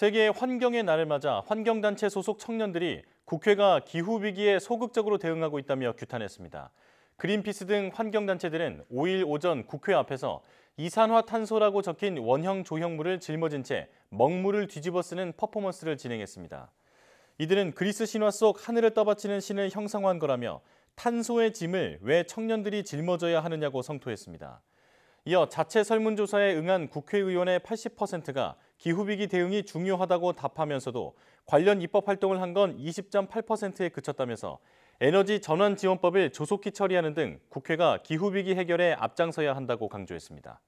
세계 환경의 날을 맞아 환경단체 소속 청년들이 국회가 기후위기에 소극적으로 대응하고 있다며 규탄했습니다. 그린피스 등 환경단체들은 5일 오전 국회 앞에서 이산화탄소라고 적힌 원형 조형물을 짊어진 채 먹물을 뒤집어 쓰는 퍼포먼스를 진행했습니다. 이들은 그리스 신화 속 하늘을 떠받치는 신을 형상화한 거라며 탄소의 짐을 왜 청년들이 짊어져야 하느냐고 성토했습니다. 이어 자체 설문조사에 응한 국회의원의 80%가 기후위기 대응이 중요하다고 답하면서도 관련 입법 활동을 한 건 20.8%에 그쳤다면서 에너지 전환 지원법을 조속히 처리하는 등 국회가 기후위기 해결에 앞장서야 한다고 강조했습니다.